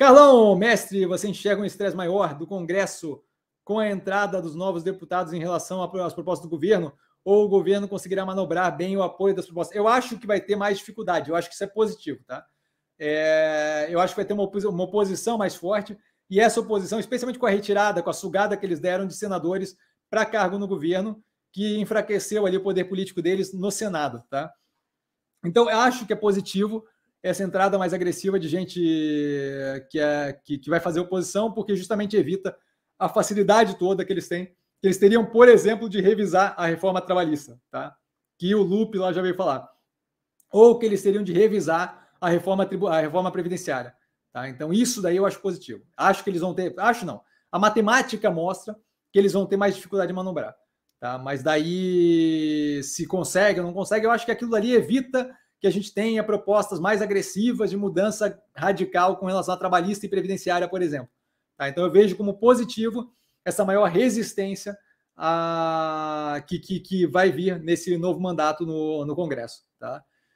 Carlão, mestre, você enxerga um estresse maior do Congresso com a entrada dos novos deputados em relação às propostas do governo? Ou o governo conseguirá manobrar bem o apoio das propostas? Eu acho que vai ter mais dificuldade, eu acho que isso é positivo, tá? É, eu acho que vai ter uma, oposição, uma oposição mais forte, e essa oposição, especialmente com a retirada, com a sugada que eles deram de senadores para cargo no governo, que enfraqueceu ali o poder político deles no Senado, tá? Então, eu acho que é positivo, essa entrada mais agressiva de gente que, é, que, que, vai fazer oposição, porque justamente evita a facilidade toda que eles têm, que eles teriam, por exemplo, de revisar a reforma trabalhista, tá? que o Lupe lá já veio falar. Ou que eles teriam de revisar a reforma, a reforma previdenciária. Tá? Então, isso daí eu acho positivo. Acho que eles vão ter. Acho não. A matemática mostra que eles vão ter mais dificuldade de manobrar. Tá? Mas daí, se consegue ou não consegue, eu acho que aquilo ali evita que a gente tenha propostas mais agressivas de mudança radical com relação à trabalhista e previdenciária, por exemplo. Tá? Então, eu vejo como positivo essa maior resistência a... Ah, que, que, que vai vir nesse novo mandato no, no Congresso. Tá?